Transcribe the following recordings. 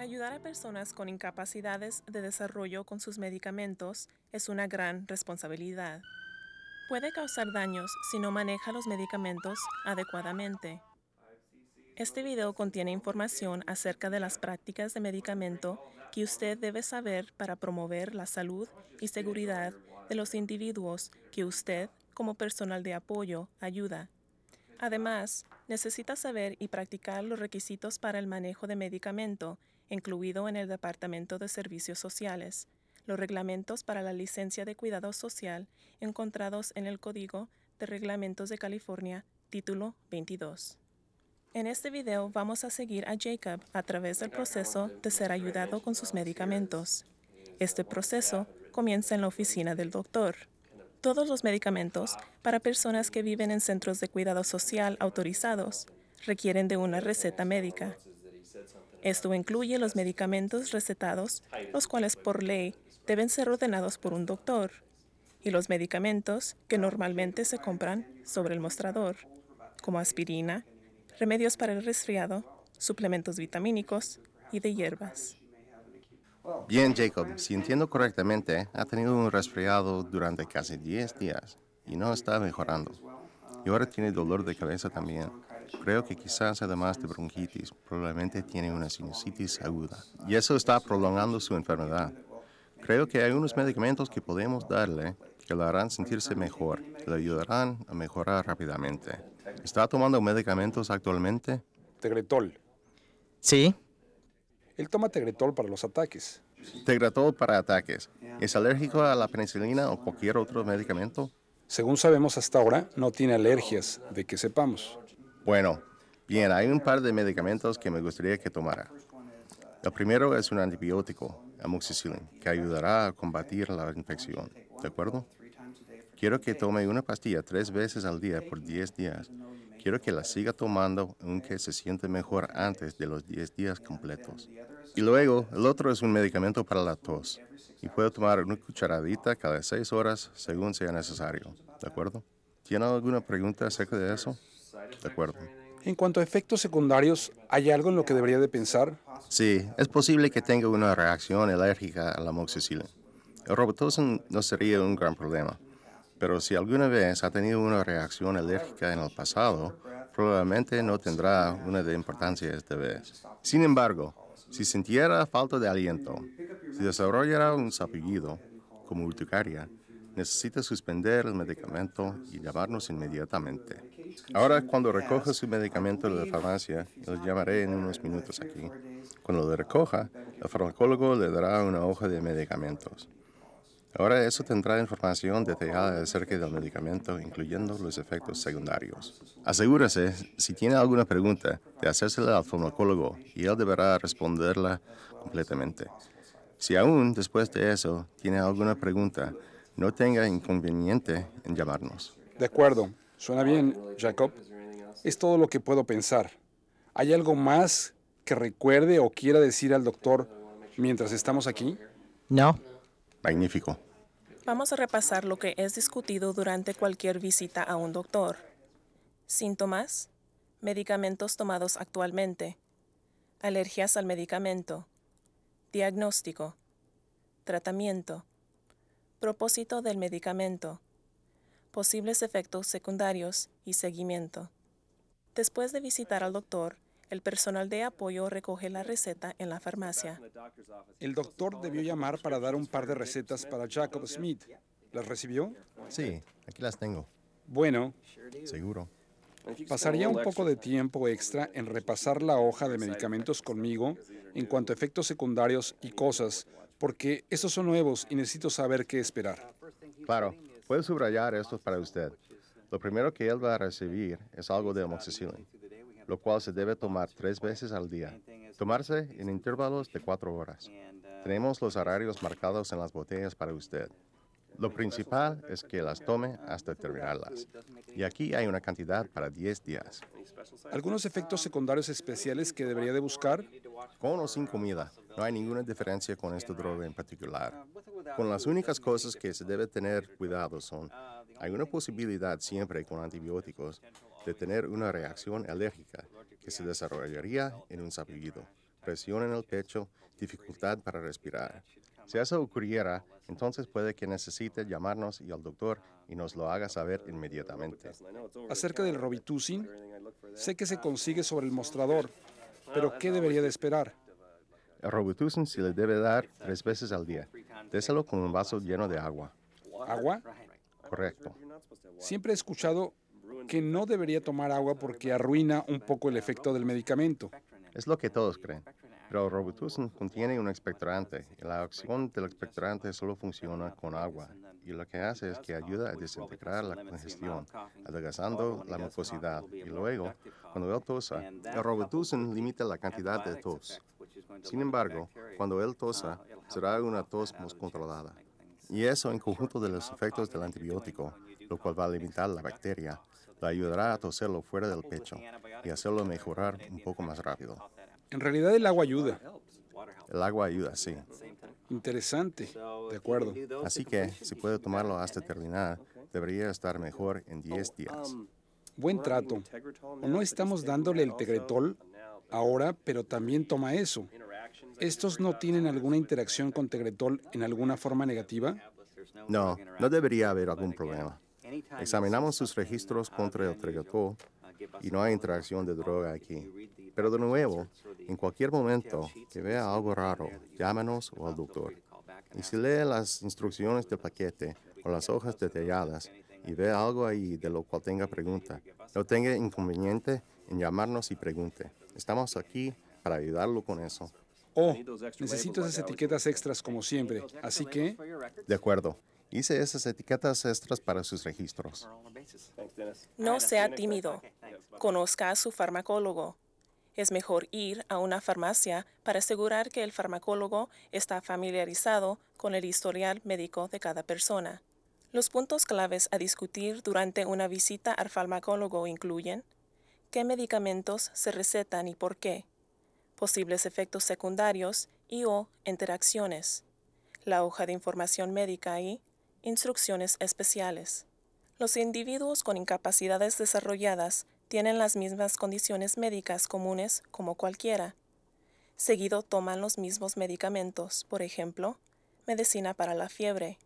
Ayudar a personas con incapacidades de desarrollo con sus medicamentos es una gran responsabilidad. Puede causar daños si no maneja los medicamentos adecuadamente. Este video contiene información acerca de las prácticas de medicamento que usted debe saber para promover la salud y seguridad de los individuos que usted, como personal de apoyo, ayuda. Además, necesita saber y practicar los requisitos para el manejo de medicamento incluido en el Departamento de Servicios Sociales, los reglamentos para la licencia de cuidado social encontrados en el Código de Reglamentos de California, título 22. En este video vamos a seguir a Jacob a través del proceso de ser ayudado con sus medicamentos. Este proceso comienza en la oficina del doctor. Todos los medicamentos para personas que viven en centros de cuidado social autorizados requieren de una receta médica. Esto incluye los medicamentos recetados, los cuales por ley deben ser ordenados por un doctor, y los medicamentos que normalmente se compran sobre el mostrador, como aspirina, remedios para el resfriado, suplementos vitamínicos y de hierbas. Bien, Jacob, si entiendo correctamente, ha tenido un resfriado durante casi 10 días y no está mejorando. Y ahora tiene dolor de cabeza también. Creo que quizás además de bronquitis, probablemente tiene una sinusitis aguda. Y eso está prolongando su enfermedad. Creo que hay unos medicamentos que podemos darle que lo harán sentirse mejor, que le ayudarán a mejorar rápidamente. ¿Está tomando medicamentos actualmente? Tegretol. Sí. Él toma Tegretol para los ataques. Tegretol para ataques. ¿Es alérgico a la penicilina o cualquier otro medicamento? Según sabemos hasta ahora, no tiene alergias, de que sepamos. Bueno, bien, hay un par de medicamentos que me gustaría que tomara. El primero es un antibiótico, amoxicilin, que ayudará a combatir la infección, ¿de acuerdo? Quiero que tome una pastilla tres veces al día por 10 días. Quiero que la siga tomando aunque se siente mejor antes de los 10 días completos. Y luego, el otro es un medicamento para la tos. Y puedo tomar una cucharadita cada seis horas según sea necesario. ¿De acuerdo? ¿Tiene alguna pregunta acerca de eso? De acuerdo. En cuanto a efectos secundarios, ¿hay algo en lo que debería de pensar? Sí, es posible que tenga una reacción alérgica a la amoxicilina. El robotosin no sería un gran problema, pero si alguna vez ha tenido una reacción alérgica en el pasado, probablemente no tendrá una de importancia esta vez. Sin embargo, si sintiera falta de aliento, si desarrollara un apellido como urticaria, necesita suspender el medicamento y llamarnos inmediatamente. Ahora, cuando recoja su medicamento de la farmacia, los llamaré en unos minutos aquí. Cuando lo recoja, el farmacólogo le dará una hoja de medicamentos. Ahora eso tendrá información detallada acerca del medicamento, incluyendo los efectos secundarios. Asegúrese, si tiene alguna pregunta, de hacérsela al farmacólogo y él deberá responderla completamente. Si aún después de eso tiene alguna pregunta, no tenga inconveniente en llamarnos. De acuerdo. Suena bien, Jacob. Es todo lo que puedo pensar. ¿Hay algo más que recuerde o quiera decir al doctor mientras estamos aquí? No. Magnífico. Vamos a repasar lo que es discutido durante cualquier visita a un doctor. Síntomas, medicamentos tomados actualmente, alergias al medicamento, diagnóstico, tratamiento, Propósito del medicamento. Posibles efectos secundarios y seguimiento. Después de visitar al doctor, el personal de apoyo recoge la receta en la farmacia. El doctor debió llamar para dar un par de recetas para Jacob Smith. ¿Las recibió? Sí, aquí las tengo. Bueno. Seguro. Pasaría un poco de tiempo extra en repasar la hoja de medicamentos conmigo en cuanto a efectos secundarios y cosas porque estos son nuevos y necesito saber qué esperar. Claro, puedo subrayar esto para usted. Lo primero que él va a recibir es algo de amoxicilina, lo cual se debe tomar tres veces al día, tomarse en intervalos de cuatro horas. Tenemos los horarios marcados en las botellas para usted. Lo principal es que las tome hasta terminarlas. Y aquí hay una cantidad para 10 días. ¿Algunos efectos secundarios especiales que debería de buscar? Con o sin comida. No hay ninguna diferencia con este droga en particular. Con las únicas cosas que se debe tener cuidado son, hay una posibilidad siempre con antibióticos de tener una reacción alérgica que se desarrollaría en un sarpullido, presión en el pecho, dificultad para respirar. Si eso ocurriera, entonces puede que necesite llamarnos y al doctor y nos lo haga saber inmediatamente. Acerca del Robitussin, sé que se consigue sobre el mostrador, pero ¿qué debería de esperar? Robitussin se le debe dar tres veces al día. Déselo con un vaso lleno de agua. ¿Agua? Correcto. Siempre he escuchado que no debería tomar agua porque arruina un poco el efecto del medicamento. Es lo que todos creen. Pero Robitussin contiene un expectorante y la acción del expectorante solo funciona con agua y lo que hace es que ayuda a desintegrar la congestión, adelgazando la mucosidad y luego, cuando él tosa, el Robitussin limita la cantidad de tos. Sin embargo, cuando él tosa, ah, será una tos más controlada. Y eso en conjunto de los efectos del antibiótico, lo cual va a limitar la bacteria, lo ayudará a toserlo fuera del pecho y hacerlo mejorar un poco más rápido. En realidad el agua ayuda. El agua ayuda, sí. Interesante, de acuerdo. Así que si puede tomarlo hasta terminar, debería estar mejor en 10 um, días. Buen trato. ¿O no estamos dándole el tegretol ahora, pero también toma eso? ¿estos no tienen alguna interacción con Tegretol en alguna forma negativa? No, no debería haber algún problema. Examinamos sus registros contra el Tegretol y no hay interacción de droga aquí. Pero de nuevo, en cualquier momento que vea algo raro, llámanos o al doctor. Y si lee las instrucciones del paquete o las hojas detalladas y ve algo ahí de lo cual tenga pregunta, no tenga inconveniente en llamarnos y pregunte. Estamos aquí para ayudarlo con eso. Oh, necesito esas etiquetas extras como siempre, así que... De acuerdo. Hice esas etiquetas extras para sus registros. No sea tímido. Conozca a su farmacólogo. Es mejor ir a una farmacia para asegurar que el farmacólogo está familiarizado con el historial médico de cada persona. Los puntos claves a discutir durante una visita al farmacólogo incluyen qué medicamentos se recetan y por qué, posibles efectos secundarios y o interacciones, la hoja de información médica y instrucciones especiales. Los individuos con incapacidades desarrolladas tienen las mismas condiciones médicas comunes como cualquiera. Seguido toman los mismos medicamentos, por ejemplo, medicina para la fiebre,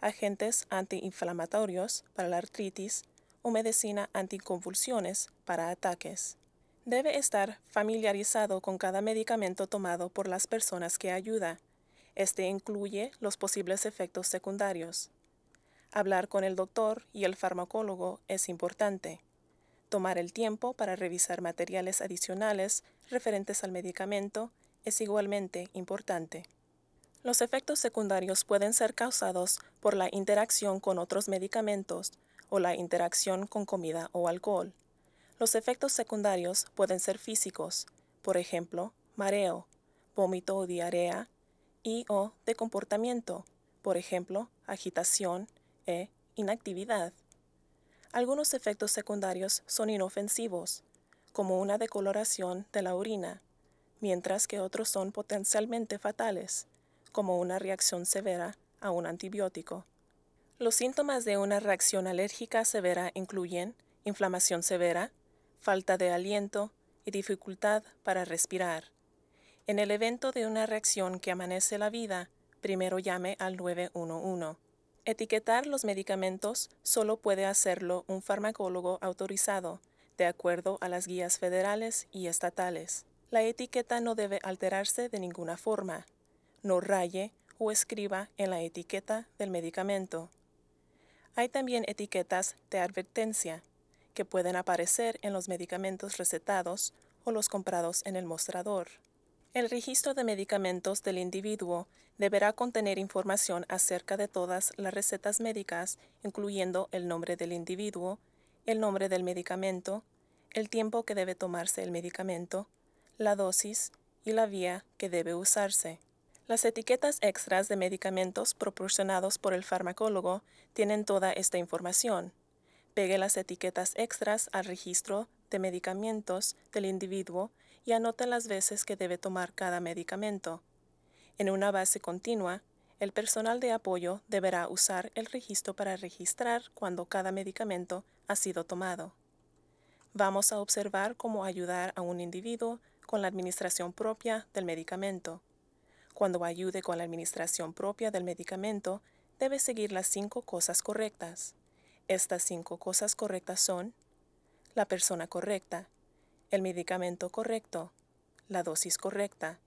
agentes antiinflamatorios para la artritis o medicina anticonvulsiones para ataques. Debe estar familiarizado con cada medicamento tomado por las personas que ayuda. Este incluye los posibles efectos secundarios. Hablar con el doctor y el farmacólogo es importante. Tomar el tiempo para revisar materiales adicionales referentes al medicamento es igualmente importante. Los efectos secundarios pueden ser causados por la interacción con otros medicamentos o la interacción con comida o alcohol. Los efectos secundarios pueden ser físicos, por ejemplo, mareo, vómito o diarrea, y o de comportamiento, por ejemplo, agitación e inactividad. Algunos efectos secundarios son inofensivos, como una decoloración de la orina, mientras que otros son potencialmente fatales, como una reacción severa a un antibiótico. Los síntomas de una reacción alérgica severa incluyen inflamación severa, falta de aliento y dificultad para respirar. En el evento de una reacción que amanece la vida, primero llame al 911. Etiquetar los medicamentos solo puede hacerlo un farmacólogo autorizado, de acuerdo a las guías federales y estatales. La etiqueta no debe alterarse de ninguna forma. No raye o escriba en la etiqueta del medicamento. Hay también etiquetas de advertencia que pueden aparecer en los medicamentos recetados o los comprados en el mostrador. El registro de medicamentos del individuo deberá contener información acerca de todas las recetas médicas, incluyendo el nombre del individuo, el nombre del medicamento, el tiempo que debe tomarse el medicamento, la dosis y la vía que debe usarse. Las etiquetas extras de medicamentos proporcionados por el farmacólogo tienen toda esta información. Pegue las etiquetas extras al registro de medicamentos del individuo y anote las veces que debe tomar cada medicamento. En una base continua, el personal de apoyo deberá usar el registro para registrar cuando cada medicamento ha sido tomado. Vamos a observar cómo ayudar a un individuo con la administración propia del medicamento. Cuando ayude con la administración propia del medicamento, debe seguir las cinco cosas correctas. Estas cinco cosas correctas son la persona correcta, el medicamento correcto, la dosis correcta,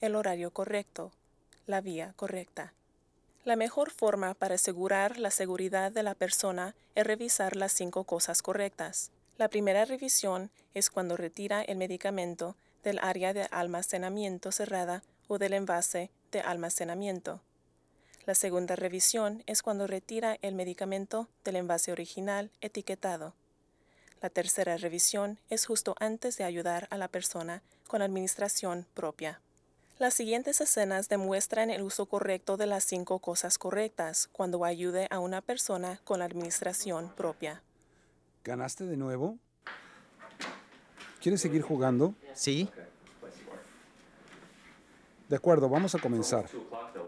el horario correcto, la vía correcta. La mejor forma para asegurar la seguridad de la persona es revisar las cinco cosas correctas. La primera revisión es cuando retira el medicamento del área de almacenamiento cerrada o del envase de almacenamiento. La segunda revisión es cuando retira el medicamento del envase original etiquetado. La tercera revisión es justo antes de ayudar a la persona con administración propia. Las siguientes escenas demuestran el uso correcto de las cinco cosas correctas cuando ayude a una persona con administración propia. ¿Ganaste de nuevo? ¿Quieres seguir jugando? Sí. De acuerdo, vamos a comenzar.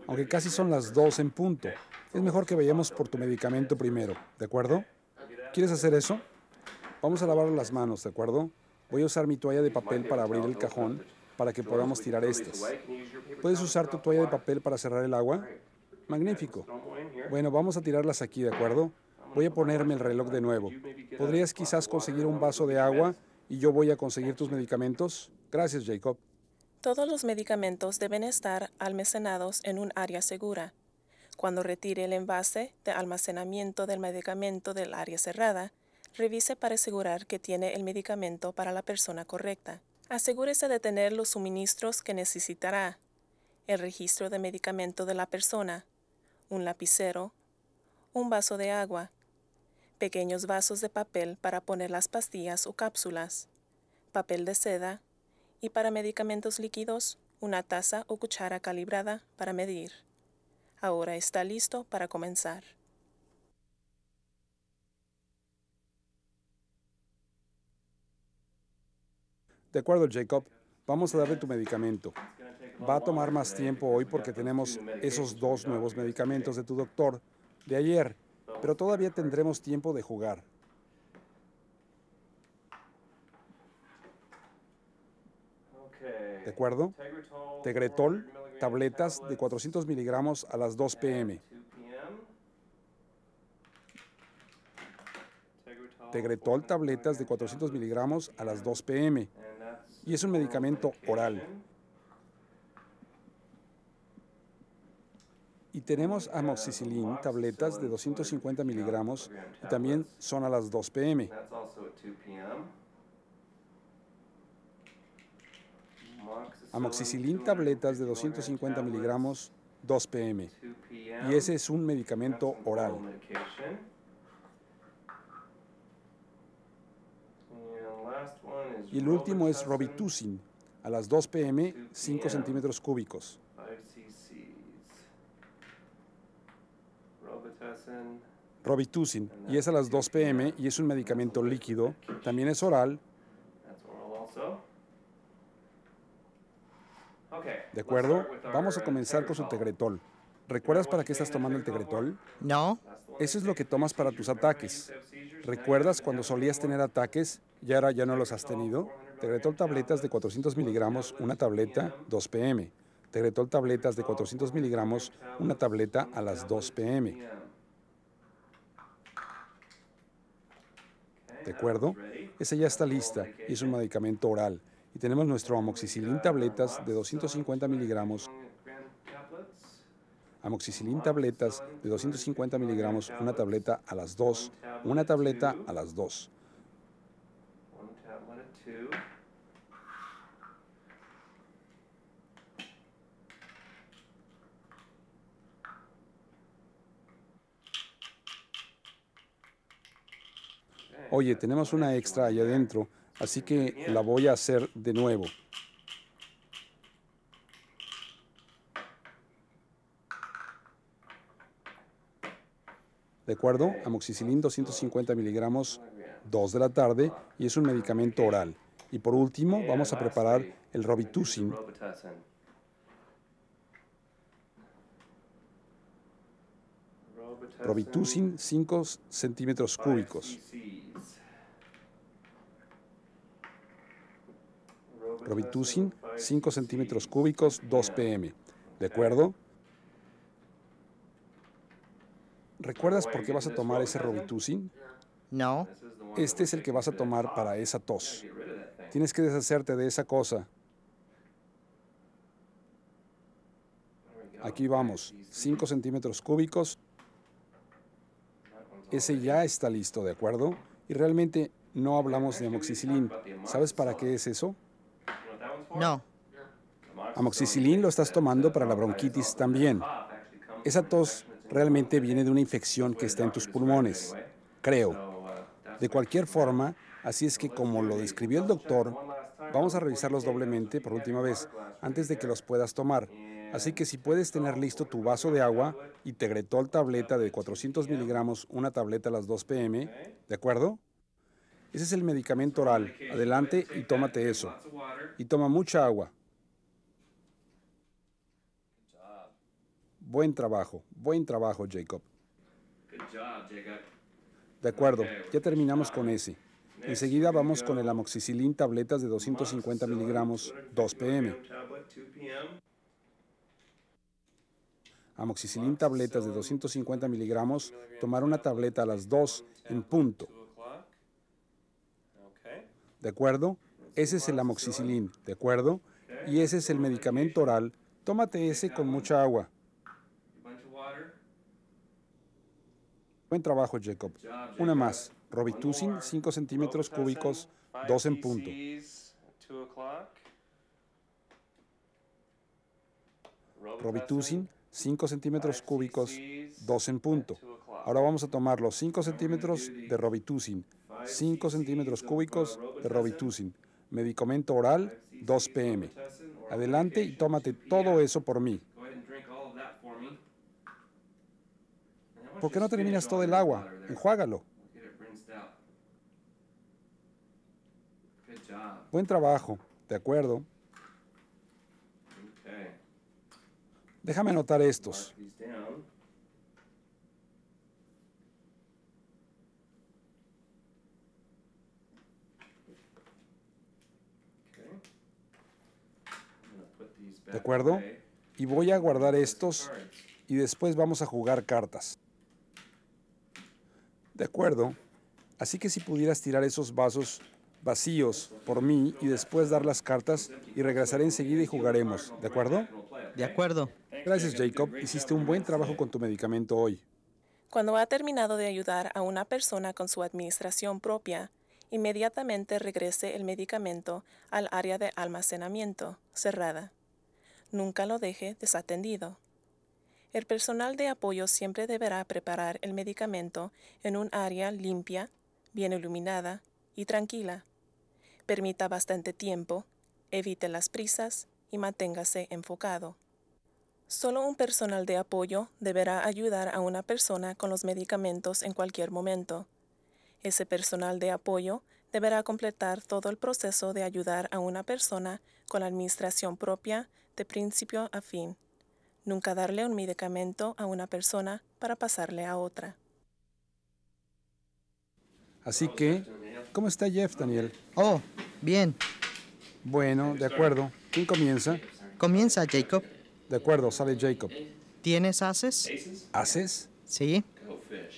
Aunque casi son las dos en punto, es mejor que vayamos por tu medicamento primero, ¿de acuerdo? ¿Quieres hacer eso? Vamos a lavar las manos, ¿de acuerdo? Voy a usar mi toalla de papel para abrir el cajón para que podamos tirar estas. ¿Puedes usar tu toalla de papel para cerrar el agua? Magnífico. Bueno, vamos a tirarlas aquí, ¿de acuerdo? Voy a ponerme el reloj de nuevo. ¿Podrías quizás conseguir un vaso de agua y yo voy a conseguir tus medicamentos? Gracias, Jacob. Todos los medicamentos deben estar almacenados en un área segura. Cuando retire el envase de almacenamiento del medicamento del área cerrada, revise para asegurar que tiene el medicamento para la persona correcta. Asegúrese de tener los suministros que necesitará, el registro de medicamento de la persona, un lapicero, un vaso de agua, pequeños vasos de papel para poner las pastillas o cápsulas, papel de seda, y para medicamentos líquidos, una taza o cuchara calibrada para medir. Ahora está listo para comenzar. De acuerdo, Jacob, vamos a darle tu medicamento. Va a tomar más tiempo hoy porque tenemos esos dos nuevos medicamentos de tu doctor de ayer, pero todavía tendremos tiempo de jugar. ¿de acuerdo? Tegretol, tabletas de 400 miligramos a las 2 p.m. Tegretol, tabletas de 400 miligramos a las 2 p.m. Y es un medicamento oral. Y tenemos amoxicilin, tabletas de 250 miligramos, y también son a las 2 p.m. amoxicilin tabletas de 250 miligramos 2 pm. Y ese es un medicamento oral. Y el último es robitusin a las 2 pm, 5 centímetros cúbicos. robitusin y es a las 2 pm y es un medicamento líquido, también es oral ¿De acuerdo? Vamos a comenzar con su Tegretol. ¿Recuerdas para qué estás tomando el Tegretol? No. Eso es lo que tomas para tus ataques. ¿Recuerdas cuando solías tener ataques y ahora ya no los has tenido? Tegretol tabletas de 400 miligramos, una tableta, 2 pm. Tegretol tabletas de 400 miligramos, una tableta a las 2 pm. ¿De acuerdo? Esa ya está lista es un medicamento oral y tenemos nuestro amoxicilin tabletas de 250 miligramos. Amoxicilin tabletas de 250 miligramos, una tableta a las dos. una tableta a las dos. Oye, tenemos una extra allá adentro Así que la voy a hacer de nuevo. ¿De acuerdo? Amoxicilin 250 miligramos 2 de la tarde y es un medicamento oral. Y por último, eh, vamos a preparar el Robitussin. Robitussin 5 centímetros cúbicos. Robitussin, 5 centímetros cúbicos, 2 pm. ¿De acuerdo? ¿Recuerdas por qué vas a tomar ese Robitussin? No. Este es el que vas a tomar para esa tos. Tienes que deshacerte de esa cosa. Aquí vamos, 5 centímetros cúbicos. Ese ya está listo, ¿de acuerdo? Y realmente no hablamos de amoxicilina. ¿Sabes para qué es eso? No. Amoxicilina lo estás tomando para la bronquitis también. Esa tos realmente viene de una infección que está en tus pulmones, creo. De cualquier forma, así es que como lo describió el doctor, vamos a revisarlos doblemente por última vez, antes de que los puedas tomar. Así que si puedes tener listo tu vaso de agua y te el tableta de 400 miligramos, una tableta a las 2 pm, ¿de acuerdo? Ese es el medicamento oral. Adelante y tómate eso. Y toma mucha agua. Buen trabajo, buen trabajo, Jacob. De acuerdo, ya terminamos con ese. Enseguida vamos con el amoxicilin tabletas de 250 miligramos, 2 pm. Amoxicilin tabletas de 250 miligramos, tomar una tableta a las 2 en punto. ¿de acuerdo? Ese es el amoxicilín, ¿de acuerdo? Y ese es el medicamento oral. Tómate ese con mucha agua. Buen trabajo, Jacob. Una más. Robitussin, 5 centímetros cúbicos, 2 en punto. Robitussin, 5 centímetros cúbicos, 2 en punto. Ahora vamos a tomar los 5 centímetros de Robitussin, 5 centímetros cúbicos de Robitussin, medicamento oral 2 pm. Adelante y tómate todo eso por mí. ¿Por qué no terminas todo el agua? Enjuágalo. Buen trabajo, de acuerdo. Déjame anotar estos. ¿De acuerdo? Y voy a guardar estos y después vamos a jugar cartas. De acuerdo. Así que si pudieras tirar esos vasos vacíos por mí y después dar las cartas y regresaré enseguida y jugaremos. ¿De acuerdo? De acuerdo. Gracias Jacob. Hiciste un buen trabajo con tu medicamento hoy. Cuando ha terminado de ayudar a una persona con su administración propia, inmediatamente regrese el medicamento al área de almacenamiento cerrada. Nunca lo deje desatendido. El personal de apoyo siempre deberá preparar el medicamento en un área limpia, bien iluminada y tranquila. Permita bastante tiempo, evite las prisas y manténgase enfocado. Solo un personal de apoyo deberá ayudar a una persona con los medicamentos en cualquier momento. Ese personal de apoyo deberá completar todo el proceso de ayudar a una persona con la administración propia de principio a fin. Nunca darle un medicamento a una persona para pasarle a otra. Así que, ¿cómo está Jeff, Daniel? Oh, bien. Bueno, de acuerdo. ¿Quién comienza? Comienza Jacob. De acuerdo, sale Jacob. ¿Tienes haces? ¿Haces? Sí.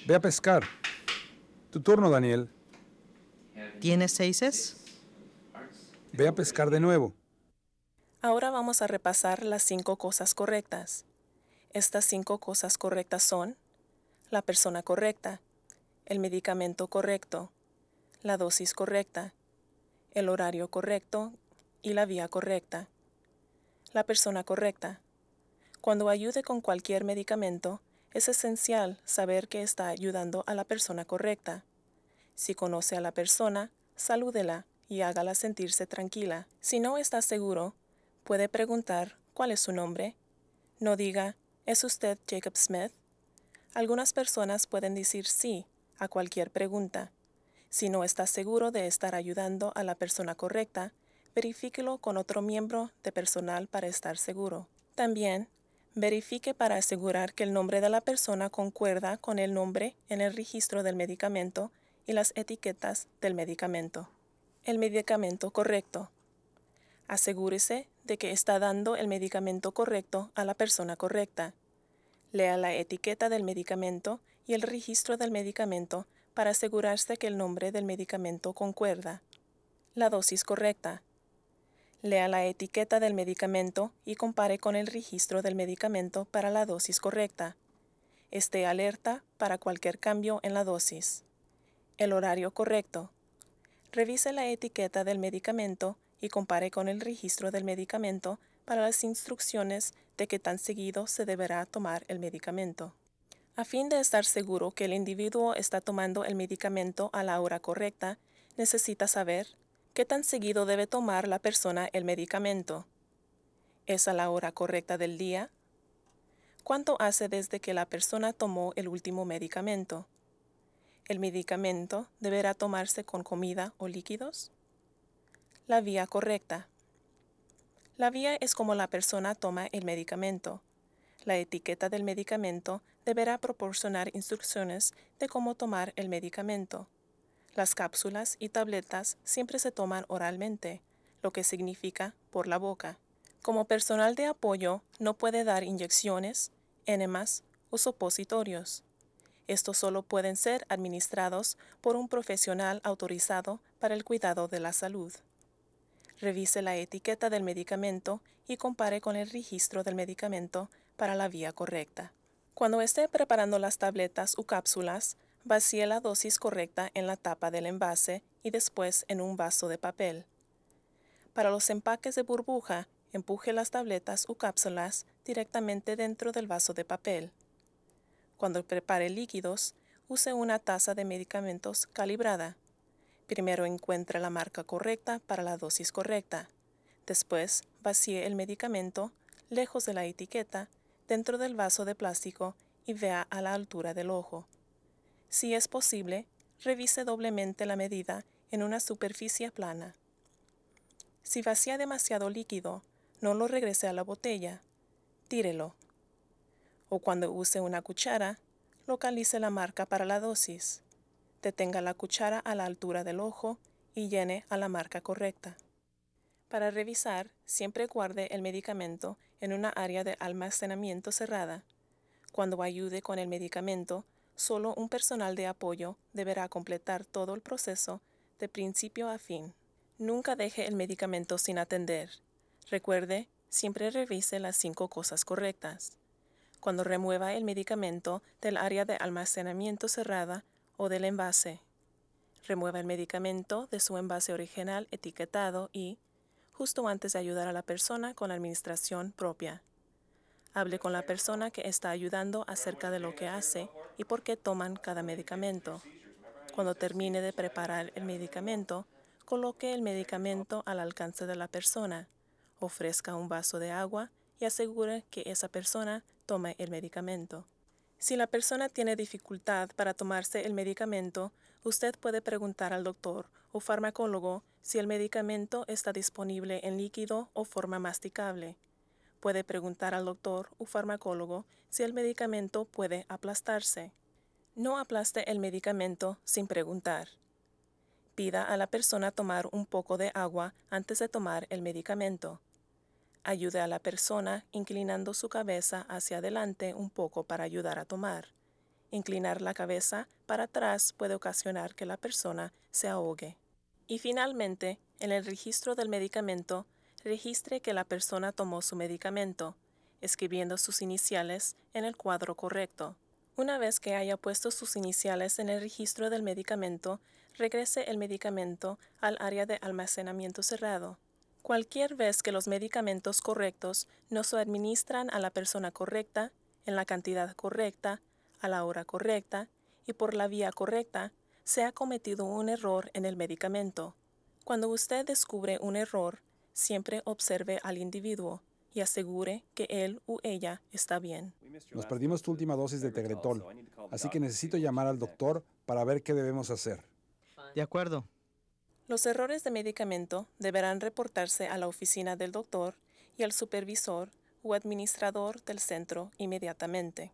Ve a pescar. Tu turno, Daniel. ¿Tienes seises? Ve a pescar de nuevo. Ahora vamos a repasar las cinco cosas correctas. Estas cinco cosas correctas son la persona correcta, el medicamento correcto, la dosis correcta, el horario correcto y la vía correcta. La persona correcta. Cuando ayude con cualquier medicamento, es esencial saber que está ayudando a la persona correcta. Si conoce a la persona, salúdela y hágala sentirse tranquila. Si no está seguro, Puede preguntar, ¿cuál es su nombre? No diga, ¿es usted Jacob Smith? Algunas personas pueden decir sí a cualquier pregunta. Si no está seguro de estar ayudando a la persona correcta, verifíquelo con otro miembro de personal para estar seguro. También, verifique para asegurar que el nombre de la persona concuerda con el nombre en el registro del medicamento y las etiquetas del medicamento. El medicamento correcto. Asegúrese de que está dando el medicamento correcto a la persona correcta. Lea la etiqueta del medicamento y el registro del medicamento para asegurarse que el nombre del medicamento concuerda. La dosis correcta. Lea la etiqueta del medicamento y compare con el registro del medicamento para la dosis correcta. Esté alerta para cualquier cambio en la dosis. El horario correcto. Revise la etiqueta del medicamento y compare con el registro del medicamento para las instrucciones de qué tan seguido se deberá tomar el medicamento. A fin de estar seguro que el individuo está tomando el medicamento a la hora correcta, necesita saber qué tan seguido debe tomar la persona el medicamento. ¿Es a la hora correcta del día? ¿Cuánto hace desde que la persona tomó el último medicamento? ¿El medicamento deberá tomarse con comida o líquidos? La vía correcta. La vía es como la persona toma el medicamento. La etiqueta del medicamento deberá proporcionar instrucciones de cómo tomar el medicamento. Las cápsulas y tabletas siempre se toman oralmente, lo que significa por la boca. Como personal de apoyo, no puede dar inyecciones, enemas o supositorios. Estos solo pueden ser administrados por un profesional autorizado para el cuidado de la salud. Revise la etiqueta del medicamento y compare con el registro del medicamento para la vía correcta. Cuando esté preparando las tabletas u cápsulas, vacíe la dosis correcta en la tapa del envase y después en un vaso de papel. Para los empaques de burbuja, empuje las tabletas u cápsulas directamente dentro del vaso de papel. Cuando prepare líquidos, use una taza de medicamentos calibrada. Primero encuentre la marca correcta para la dosis correcta. Después, vacíe el medicamento, lejos de la etiqueta, dentro del vaso de plástico y vea a la altura del ojo. Si es posible, revise doblemente la medida en una superficie plana. Si vacía demasiado líquido, no lo regrese a la botella. Tírelo. O cuando use una cuchara, localice la marca para la dosis. Detenga la cuchara a la altura del ojo y llene a la marca correcta. Para revisar, siempre guarde el medicamento en una área de almacenamiento cerrada. Cuando ayude con el medicamento, solo un personal de apoyo deberá completar todo el proceso de principio a fin. Nunca deje el medicamento sin atender. Recuerde, siempre revise las cinco cosas correctas. Cuando remueva el medicamento del área de almacenamiento cerrada, o del envase. Remueva el medicamento de su envase original etiquetado y, justo antes de ayudar a la persona con la administración propia, hable con la persona que está ayudando acerca de lo que hace y por qué toman cada medicamento. Cuando termine de preparar el medicamento, coloque el medicamento al alcance de la persona, ofrezca un vaso de agua y asegure que esa persona tome el medicamento. Si la persona tiene dificultad para tomarse el medicamento, usted puede preguntar al doctor o farmacólogo si el medicamento está disponible en líquido o forma masticable. Puede preguntar al doctor o farmacólogo si el medicamento puede aplastarse. No aplaste el medicamento sin preguntar. Pida a la persona tomar un poco de agua antes de tomar el medicamento. Ayude a la persona inclinando su cabeza hacia adelante un poco para ayudar a tomar. Inclinar la cabeza para atrás puede ocasionar que la persona se ahogue. Y finalmente, en el registro del medicamento, registre que la persona tomó su medicamento, escribiendo sus iniciales en el cuadro correcto. Una vez que haya puesto sus iniciales en el registro del medicamento, regrese el medicamento al área de almacenamiento cerrado. Cualquier vez que los medicamentos correctos no se administran a la persona correcta, en la cantidad correcta, a la hora correcta y por la vía correcta, se ha cometido un error en el medicamento. Cuando usted descubre un error, siempre observe al individuo y asegure que él o ella está bien. Nos perdimos tu última dosis de Tegretol, así que necesito llamar al doctor para ver qué debemos hacer. De acuerdo, los errores de medicamento deberán reportarse a la oficina del doctor y al supervisor o administrador del centro inmediatamente.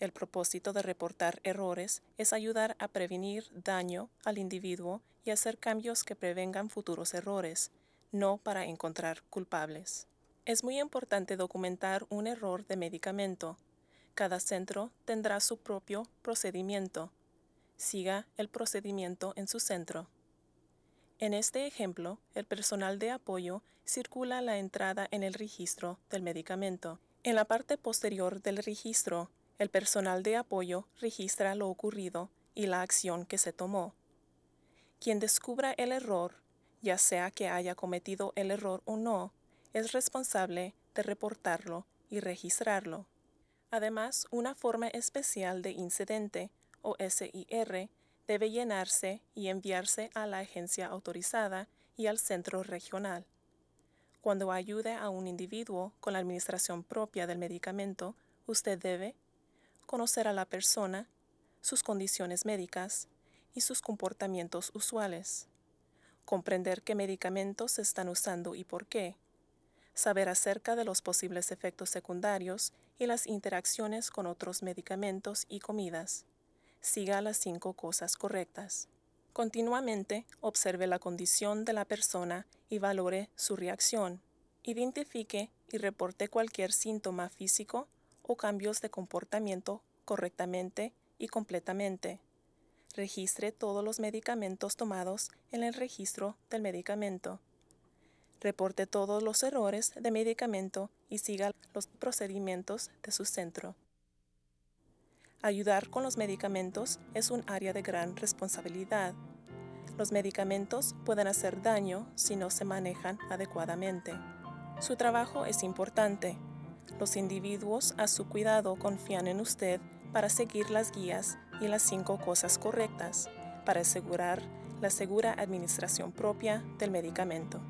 El propósito de reportar errores es ayudar a prevenir daño al individuo y hacer cambios que prevengan futuros errores, no para encontrar culpables. Es muy importante documentar un error de medicamento. Cada centro tendrá su propio procedimiento. Siga el procedimiento en su centro. En este ejemplo, el personal de apoyo circula la entrada en el registro del medicamento. En la parte posterior del registro, el personal de apoyo registra lo ocurrido y la acción que se tomó. Quien descubra el error, ya sea que haya cometido el error o no, es responsable de reportarlo y registrarlo. Además, una forma especial de incidente, o SIR, debe llenarse y enviarse a la agencia autorizada y al centro regional. Cuando ayude a un individuo con la administración propia del medicamento, usted debe conocer a la persona, sus condiciones médicas y sus comportamientos usuales, comprender qué medicamentos se están usando y por qué, saber acerca de los posibles efectos secundarios y las interacciones con otros medicamentos y comidas siga las cinco cosas correctas. Continuamente observe la condición de la persona y valore su reacción. Identifique y reporte cualquier síntoma físico o cambios de comportamiento correctamente y completamente. Registre todos los medicamentos tomados en el registro del medicamento. Reporte todos los errores de medicamento y siga los procedimientos de su centro. Ayudar con los medicamentos es un área de gran responsabilidad. Los medicamentos pueden hacer daño si no se manejan adecuadamente. Su trabajo es importante. Los individuos a su cuidado confían en usted para seguir las guías y las cinco cosas correctas para asegurar la segura administración propia del medicamento.